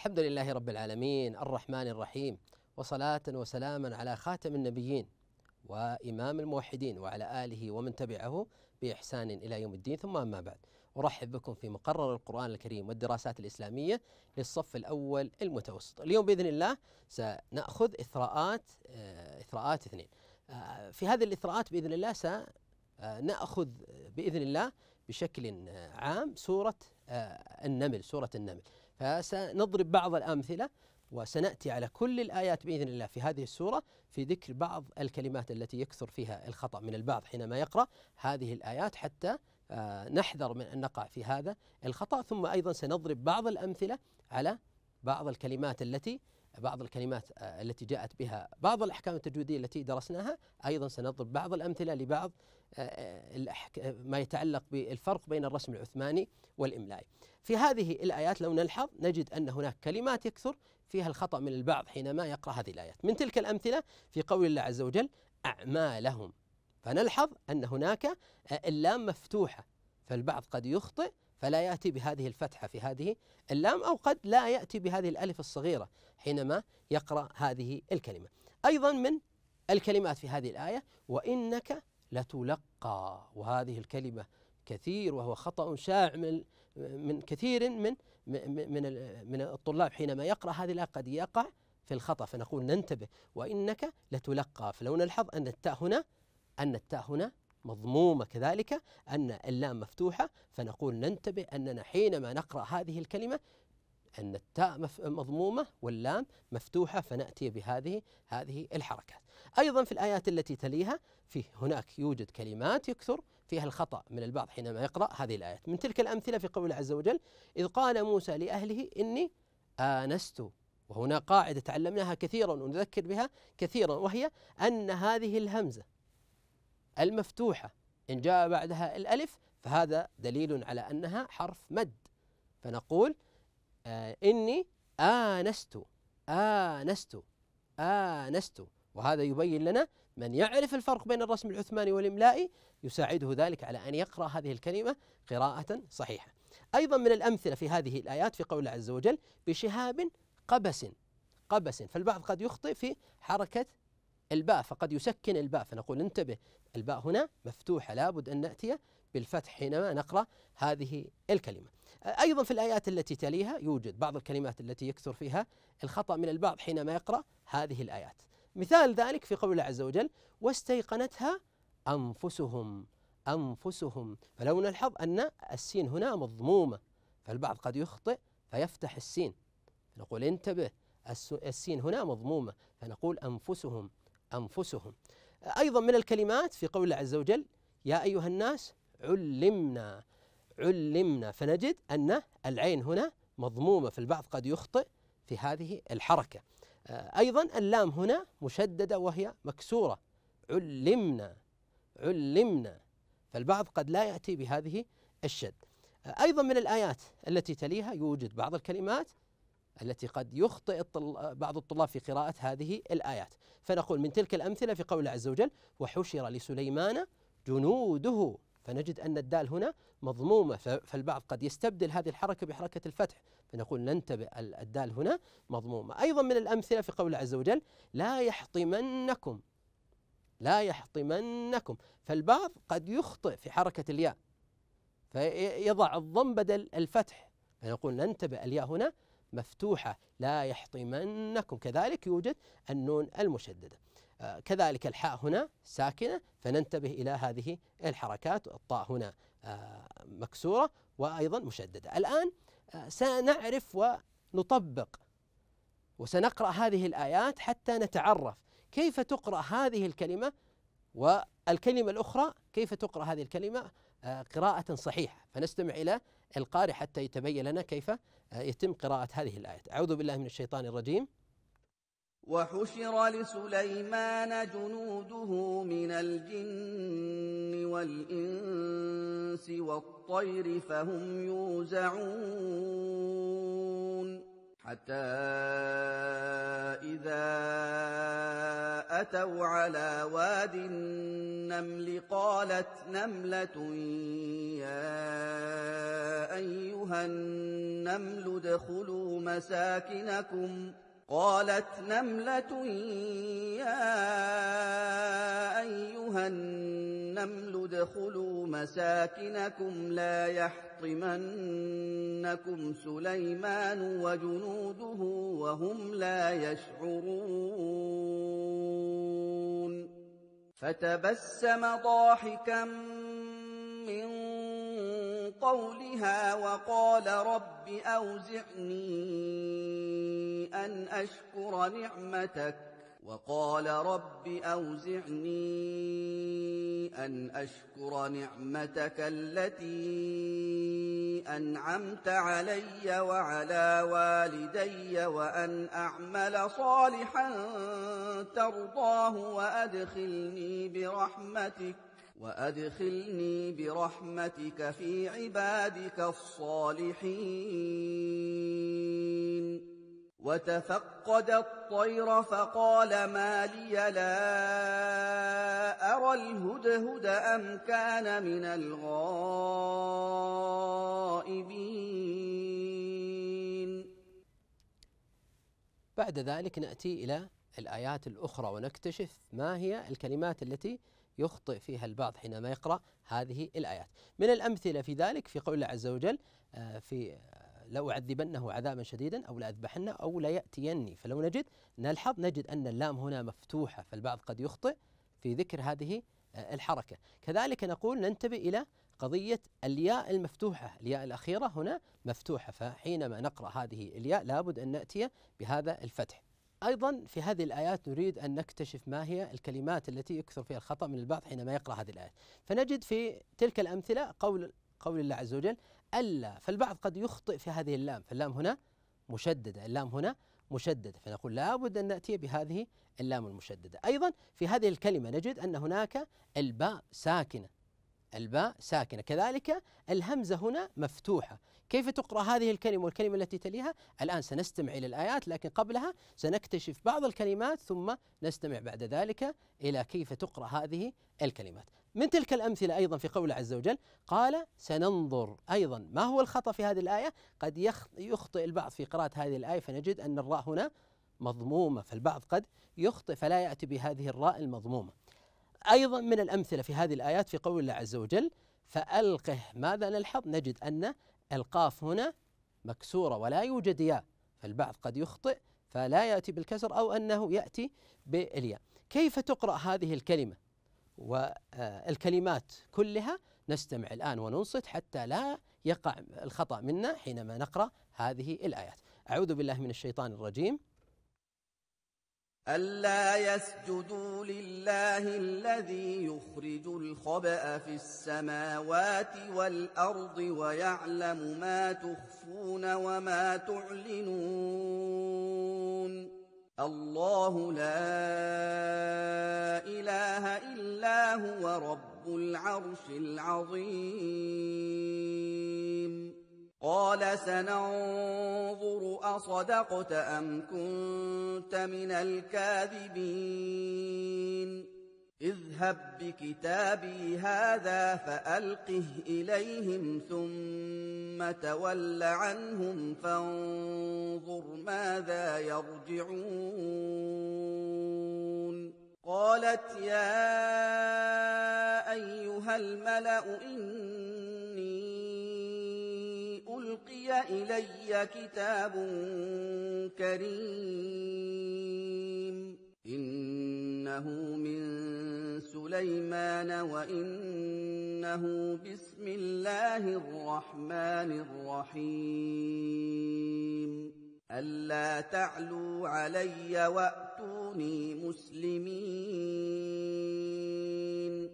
الحمد لله رب العالمين الرحمن الرحيم وصلاة وسلاما على خاتم النبيين وإمام الموحدين وعلى آله ومن تبعه بإحسان إلى يوم الدين ثم أما بعد أرحب بكم في مقرر القرآن الكريم والدراسات الإسلامية للصف الأول المتوسط اليوم بإذن الله سنأخذ إثراءات آه، إثراءات اثنين آه، في هذه الإثراءات بإذن الله سنأخذ آه، بإذن الله بشكل عام سورة النمل سورة النمل فسنضرب بعض الأمثلة وسنأتي على كل الآيات بإذن الله في هذه السورة في ذكر بعض الكلمات التي يكثر فيها الخطأ من البعض حينما يقرأ هذه الآيات حتى آه، نحذر من أن نقع في هذا الخطأ ثم أيضا سنضرب بعض الأمثلة على بعض الكلمات التي بعض الكلمات آه، التي جاءت بها بعض الأحكام التجويدية التي درسناها أيضا سنضرب بعض الأمثلة لبعض ما يتعلق بالفرق بين الرسم العثماني والإملائي في هذه الآيات لو نلحظ نجد أن هناك كلمات يكثر فيها الخطأ من البعض حينما يقرأ هذه الآيات من تلك الأمثلة في قول الله عز وجل أعمالهم فنلحظ أن هناك اللام مفتوحة فالبعض قد يخطئ فلا يأتي بهذه الفتحة في هذه اللام أو قد لا يأتي بهذه الألف الصغيرة حينما يقرأ هذه الكلمة أيضا من الكلمات في هذه الآية وإنك لتلقى وهذه الكلمة كثير وهو خطأ شائع من من كثير من من من الطلاب حينما يقرأ هذه الآية قد يقع في الخطأ فنقول ننتبه وإنك لتلقى فلو نلحظ أن التاء هنا أن التاء هنا مضمومة كذلك أن اللام مفتوحة فنقول ننتبه أننا حينما نقرأ هذه الكلمة أن التاء مضمومة واللام مفتوحة فنأتي بهذه هذه الحركات أيضا في الآيات التي تليها في هناك يوجد كلمات يكثر فيها الخطأ من البعض حينما يقرأ هذه الآيات من تلك الأمثلة في قول عز وجل إذ قال موسى لأهله إني آنست وهنا قاعدة تعلمناها كثيرا ونذكر بها كثيرا وهي أن هذه الهمزة المفتوحة إن جاء بعدها الألف فهذا دليل على أنها حرف مد فنقول آه، إني آنست آنست آنست وهذا يبين لنا من يعرف الفرق بين الرسم العثماني والإملائي يساعده ذلك على أن يقرأ هذه الكلمة قراءة صحيحة أيضا من الأمثلة في هذه الآيات في قول الله عز وجل بشهاب قبس قبس فالبعض قد يخطئ في حركة الباء فقد يسكن الباء فنقول انتبه الباء هنا مفتوحة لابد أن نأتي بالفتح حينما نقرأ هذه الكلمة أيضا في الآيات التي تليها يوجد بعض الكلمات التي يكثر فيها الخطأ من البعض حينما يقرأ هذه الآيات مثال ذلك في قول الله عز وجل واستيقنتها أنفسهم أنفسهم فلو نلحظ أن السين هنا مضمومة فالبعض قد يخطئ فيفتح السين نقول انتبه السين هنا مضمومة فنقول أنفسهم أنفسهم أيضا من الكلمات في قول الله عز وجل يا أيها الناس علمنا علمنا فنجد أن العين هنا مضمومة في البعض قد يخطئ في هذه الحركة آه، أيضا اللام هنا مشددة وهي مكسورة علمنا علمنا فالبعض قد لا يأتي بهذه الشد آه، أيضا من الآيات التي تليها يوجد بعض الكلمات التي قد يخطئ بعض الطلاب في قراءة هذه الآيات فنقول من تلك الأمثلة في قول عز وجل وحشر لسليمان جنوده فنجد أن الدال هنا مضمومة فالبعض قد يستبدل هذه الحركة بحركة الفتح فنقول ننتبه الدال هنا مضمومة أيضا من الأمثلة في قول عز وجل لا يحطمنكم لا يحطمنكم فالبعض قد يخطئ في حركة الياء فيضع الضم بدل الفتح فنقول ننتبه الياء هنا مفتوحة لا يحطمنكم كذلك يوجد النون المشددة آه، كذلك الحاء هنا ساكنة فننتبه إلى هذه الحركات الطاء هنا آه، مكسورة وأيضا مشددة الآن آه، سنعرف ونطبق وسنقرأ هذه الآيات حتى نتعرف كيف تقرأ هذه الكلمة والكلمة الأخرى كيف تقرأ هذه الكلمة قراءة صحيحة فنستمع إلى القارئ حتى يتبين لنا كيف يتم قراءة هذه الآية أعوذ بالله من الشيطان الرجيم وحشر لسليمان جنوده من الجن والانس والطير فهم يوزعون حتى اذا اتوا على واد النمل قالت نمله يا ايها النمل ادخلوا مساكنكم قالت نملة يا أيها النمل ادخلوا مساكنكم لا يحطمنكم سليمان وجنوده وهم لا يشعرون فتبسم ضاحكا من قولها وقال رب أوزعني أن أشكر نعمتك وقال رب أوزعني أن أشكر نعمتك التي أنعمت علي وعلى والدي وأن أعمل صالحا ترضاه وأدخلني برحمتك وادخلني برحمتك في عبادك الصالحين وتفقد الطير فقال ما لي لا أرى الهدهد أم كان من الغائبين بعد ذلك نأتي إلى الآيات الأخرى ونكتشف ما هي الكلمات التي يخطئ فيها البعض حينما يقرأ هذه الآيات من الأمثلة في ذلك في قول الله عز وجل آه، في لأعذبنه عذابا شديدا أو لأذبحنه أو ليأتيني فلو نجد نلحظ نجد أن اللام هنا مفتوحة فالبعض قد يخطئ في ذكر هذه آه، الحركة كذلك نقول ننتبه إلى قضية الياء المفتوحة الياء الأخيرة هنا مفتوحة فحينما نقرأ هذه الياء لابد أن نأتي بهذا الفتح أيضا في هذه الآيات نريد أن نكتشف ما هي الكلمات التي يكثر فيها الخطأ من البعض حينما يقرأ هذه الآيات فنجد في تلك الأمثلة قول قول الله عز وجل ألا فالبعض قد يخطئ في هذه اللام فاللام هنا مشددة اللام هنا مشددة فنقول لابد أن نأتي بهذه اللام المشددة أيضا في هذه الكلمة نجد أن هناك الباء ساكنة الباء ساكنة كذلك الهمزة هنا مفتوحة كيف تقرأ هذه الكلمة والكلمة التي تليها الآن سنستمع إلى الآيات لكن قبلها سنكتشف بعض الكلمات ثم نستمع بعد ذلك إلى كيف تقرأ هذه الكلمات من تلك الأمثلة أيضا في قوله عز وجل قال سننظر أيضا ما هو الخطأ في هذه الآية قد يخطئ البعض في قراءة هذه الآية فنجد أن الراء هنا مضمومة فالبعض قد يخطئ فلا يأتي بهذه الراء المضمومة أيضا من الأمثلة في هذه الآيات في قول الله عز وجل فألقه ماذا نلحظ نجد أن القاف هنا مكسورة ولا يوجد ياء فالبعض قد يخطئ فلا يأتي بالكسر أو أنه يأتي بالياء كيف تقرأ هذه الكلمة والكلمات آه، كلها نستمع الآن وننصت حتى لا يقع الخطأ منا حينما نقرأ هذه الآيات أعوذ بالله من الشيطان الرجيم ألا يسجدوا لله الذي يخرج الخبأ في السماوات والأرض ويعلم ما تخفون وما تعلنون الله لا إله إلا هو رب العرش العظيم قال سننظر اصدقت ام كنت من الكاذبين اذهب بكتابي هذا فالقه اليهم ثم تول عنهم فانظر ماذا يرجعون قالت يا ايها الملا إن إلي كتاب كريم إنه من سليمان وإنه بسم الله الرحمن الرحيم ألا تعلوا علي وأتوني مسلمين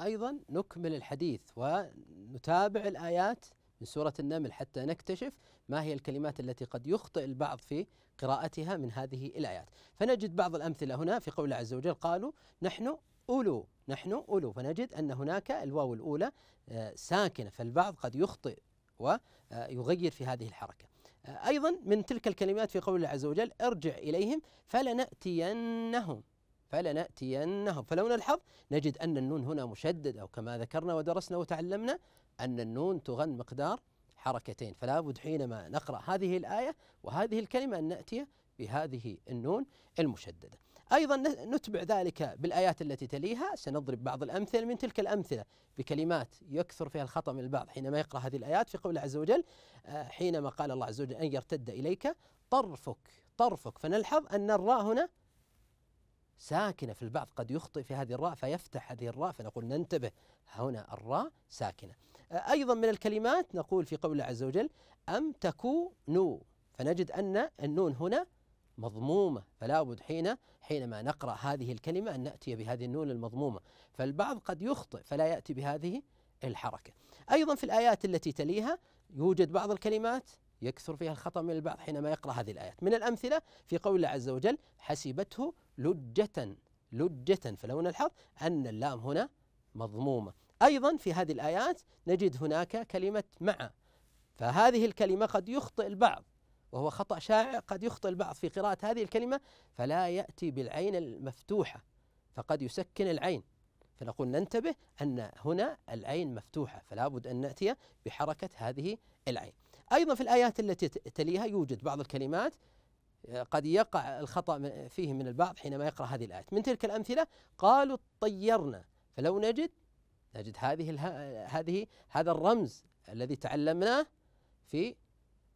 أيضا نكمل الحديث ونتابع الآيات من سورة النمل حتى نكتشف ما هي الكلمات التي قد يخطئ البعض في قراءتها من هذه الآيات فنجد بعض الأمثلة هنا في قول الله عز وجل قالوا نحن أولو نحن أولو فنجد أن هناك الواو الأولى آه، ساكنة فالبعض قد يخطئ ويغير آه، في هذه الحركة آه، أيضا من تلك الكلمات في قول الله عز وجل ارجع إليهم فلنأتينهم فلنأتينهم فلو نلحظ نجد أن النون هنا مشددة وكما ذكرنا ودرسنا وتعلمنا أن النون تغن مقدار حركتين فلا بد حينما نقرأ هذه الآية وهذه الكلمة أن نأتي بهذه النون المشددة أيضا نتبع ذلك بالآيات التي تليها سنضرب بعض الأمثلة من تلك الأمثلة بكلمات يكثر فيها الخطأ من البعض حينما يقرأ هذه الآيات في قول عز وجل آه، حينما قال الله عز وجل أن يرتد إليك طرفك طرفك فنلحظ أن الراء هنا ساكنة في البعض قد يخطئ في هذه الراء فيفتح هذه الراء فنقول ننتبه هنا الراء ساكنة أيضا من الكلمات نقول في قول الله عز وجل أم تكونوا فنجد أن النون هنا مضمومة فلا بد حين حينما نقرأ هذه الكلمة أن نأتي بهذه النون المضمومة فالبعض قد يخطئ فلا يأتي بهذه الحركة أيضا في الآيات التي تليها يوجد بعض الكلمات يكثر فيها الخطأ من البعض حينما يقرأ هذه الآيات من الأمثلة في قول الله عز وجل حسبته لجة لجة فلون نلحظ أن اللام هنا مضمومة أيضا في هذه الآيات نجد هناك كلمة مع فهذه الكلمة قد يخطئ البعض وهو خطأ شائع قد يخطئ البعض في قراءة هذه الكلمة فلا يأتي بالعين المفتوحة فقد يسكن العين فنقول ننتبه أن هنا العين مفتوحة فلا بد أن نأتي بحركة هذه العين أيضا في الآيات التي تليها يوجد بعض الكلمات آه، قد يقع الخطأ فيه من البعض حينما يقرأ هذه الآيات من تلك الأمثلة قالوا اطيرنا فلو نجد نجد هذه هذه هذا الرمز الذي تعلمناه في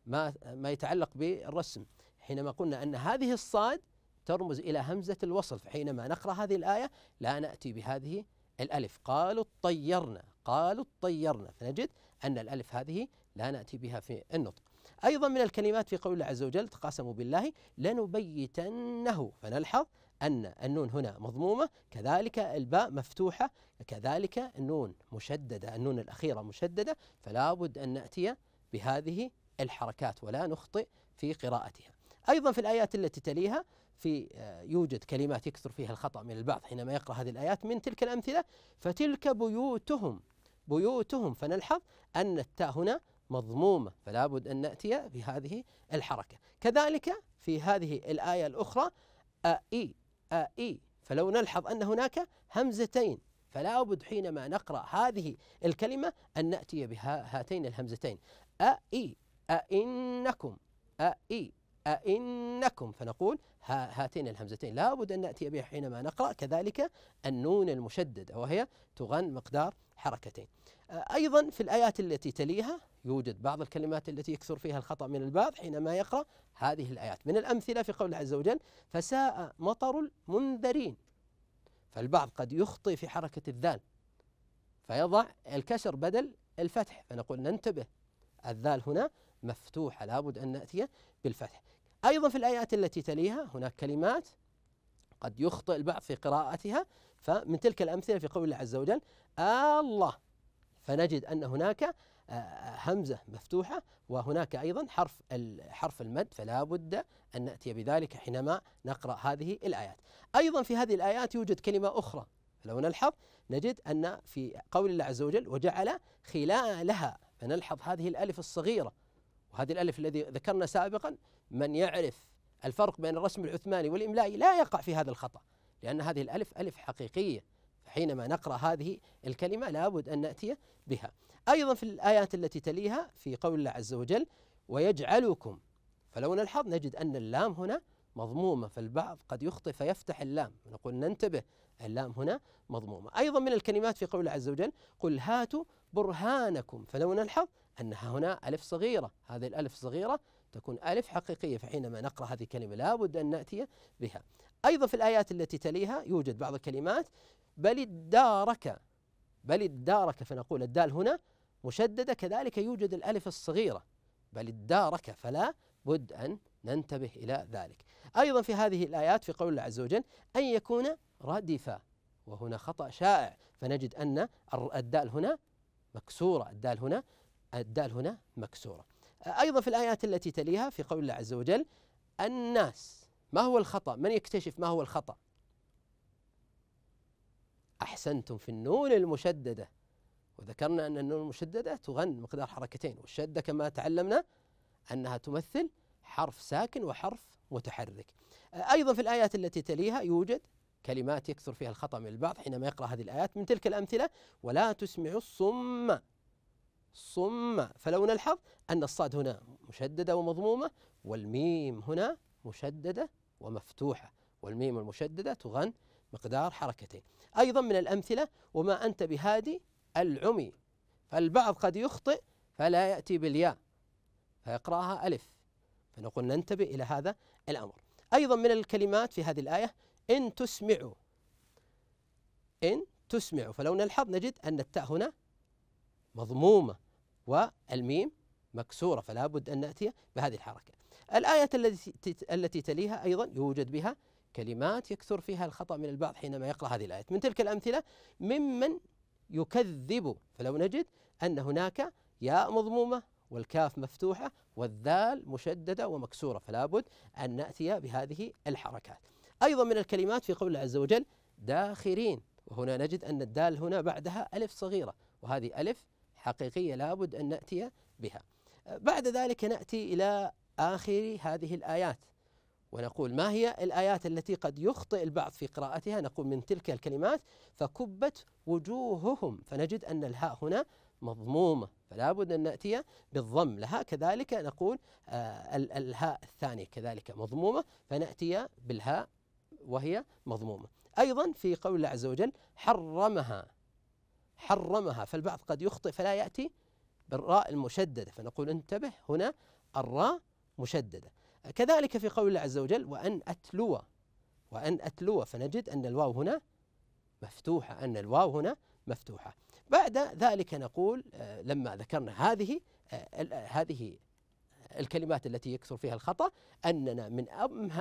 ما ما يتعلق بالرسم حينما قلنا ان هذه الصاد ترمز الى همزه الوصل فحينما نقرا هذه الايه لا ناتي بهذه الالف قالوا اطيرنا قالوا اطيرنا فنجد ان الالف هذه لا ناتي بها في النطق ايضا من الكلمات في قول الله عز وجل تقاسموا بالله لنبيتنه فنلحظ أن النون هنا مضمومة كذلك الباء مفتوحة كذلك النون مشددة النون الأخيرة مشددة فلا بد أن نأتي بهذه الحركات ولا نخطئ في قراءتها أيضا في الآيات التي تليها في آه، يوجد كلمات يكثر فيها الخطأ من البعض حينما يقرأ هذه الآيات من تلك الأمثلة فتلك بيوتهم بيوتهم فنلحظ أن التاء هنا مضمومة فلا بد أن نأتي بهذه الحركة كذلك في هذه الآية الأخرى أي آه، إي فلو نلحظ أن هناك همزتين فلا بد حينما نقرأ هذه الكلمة أن نأتي بها هاتين الهمزتين أ إي أئنكم أئي أئنكم فنقول هاتين الهمزتين لا بد أن نأتي بها حينما نقرأ كذلك النون المشددة وهي تغن مقدار حركتين أيضا في الآيات التي تليها يوجد بعض الكلمات التي يكثر فيها الخطأ من البعض حينما يقرأ هذه الآيات من الأمثلة في قول عز وجل فساء مطر المنذرين فالبعض قد يخطئ في حركة الذال فيضع الكسر بدل الفتح فنقول ننتبه الذال هنا مفتوحة لابد أن نأتي بالفتح أيضا في الآيات التي تليها هناك كلمات قد يخطئ البعض في قراءتها فمن تلك الأمثلة في قول الله عز وجل آه الله فنجد أن هناك آه، همزة مفتوحة وهناك أيضا حرف حرف المد فلا بد أن نأتي بذلك حينما نقرأ هذه الآيات أيضا في هذه الآيات يوجد كلمة أخرى لو نلحظ نجد أن في قول الله عز وجل وجعل خلالها فنلحظ هذه الألف الصغيرة هذه الألف الذي ذكرنا سابقا من يعرف الفرق بين الرسم العثماني والإملائي لا يقع في هذا الخطأ لأن هذه الألف ألف حقيقية حينما نقرأ هذه الكلمة لابد أن نأتي بها أيضا في الآيات التي تليها في قول الله عز وجل ويجعلكم فلو نلحظ نجد أن اللام هنا مضمومة فالبعض قد يخطئ فيفتح اللام نقول ننتبه اللام هنا مضمومة أيضا من الكلمات في قوله عز وجل قل هاتوا برهانكم فلو نلحظ أنها هنا ألف صغيرة هذه الألف صغيرة تكون ألف حقيقية فحينما نقرأ هذه الكلمة لا بد أن نأتي بها أيضا في الآيات التي تليها يوجد بعض الكلمات بل ادارك بل ادارك فنقول الدال هنا مشددة كذلك يوجد الألف الصغيرة بل ادارك فلا بد أن ننتبه إلى ذلك أيضا في هذه الآيات في قول الله عز وجل أن يكون ردفا وهنا خطأ شائع فنجد أن الدال هنا مكسورة الدال هنا الدال هنا مكسورة أيضا في الآيات التي تليها في قول الله عز وجل الناس ما هو الخطأ من يكتشف ما هو الخطأ أحسنتم في النون المشددة وذكرنا أن النون المشددة تغن مقدار حركتين والشدة كما تعلمنا أنها تمثل حرف ساكن وحرف متحرك أيضا في الآيات التي تليها يوجد كلمات يكثر فيها الخطأ من البعض حينما يقرأ هذه الآيات من تلك الأمثلة ولا تسمع الصم صم فلو نلحظ أن الصاد هنا مشددة ومضمومة والميم هنا مشددة ومفتوحة والميم المشددة تغن مقدار حركتين أيضا من الأمثلة وما أنت بهادي العمي فالبعض قد يخطئ فلا يأتي بالياء فيقرأها ألف فنقول ننتبه إلى هذا الأمر أيضا من الكلمات في هذه الآية إن تسمعوا إن تسمعوا فلو نلحظ نجد أن التاء هنا مضمومة والميم مكسورة فلا بد أن نأتي بهذه الحركة الآية التي التي تليها أيضا يوجد بها كلمات يكثر فيها الخطأ من البعض حينما يقرأ هذه الآية من تلك الأمثلة ممن يكذب فلو نجد أن هناك ياء مضمومة والكاف مفتوحة والذال مشددة ومكسورة فلا بد أن نأتي بهذه الحركات أيضا من الكلمات في قول الله عز وجل داخرين وهنا نجد أن الدال هنا بعدها ألف صغيرة وهذه ألف حقيقية لا بد أن نأتي بها بعد ذلك نأتي إلى آخر هذه الآيات ونقول ما هي الآيات التي قد يخطئ البعض في قراءتها نقول من تلك الكلمات فكبت وجوههم فنجد أن الهاء هنا مضمومة فلا بد أن نأتي بالضم لها كذلك نقول آه الهاء الثانية كذلك مضمومة فنأتي بالهاء وهي مضمومة أيضا في قول الله عز وجل حرمها حرمها فالبعض قد يخطئ فلا يأتي بالراء المشددة فنقول انتبه هنا الراء مشددة كذلك في قول الله عز وجل وأن أتلو وأن أتلو فنجد أن الواو هنا مفتوحة أن الواو هنا مفتوحة بعد ذلك نقول آه، لما ذكرنا هذه آه، آه، هذه الكلمات التي يكثر فيها الخطا اننا من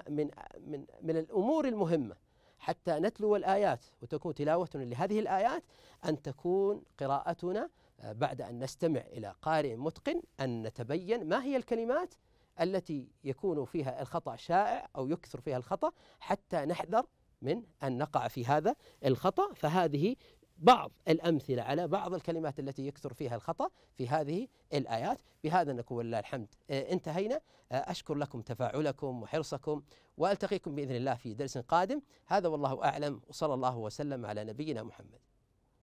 من من من الامور المهمه حتى نتلو الايات وتكون تلاوتنا لهذه الايات ان تكون قراءتنا بعد ان نستمع الى قارئ متقن ان نتبين ما هي الكلمات التي يكون فيها الخطا شائع او يكثر فيها الخطا حتى نحذر من ان نقع في هذا الخطا فهذه بعض الأمثلة على بعض الكلمات التي يكثر فيها الخطأ في هذه الآيات بهذا نكون لله الحمد آه، انتهينا آه، أشكر لكم تفاعلكم وحرصكم وألتقيكم بإذن الله في درس قادم هذا والله أعلم وصلى الله وسلم على نبينا محمد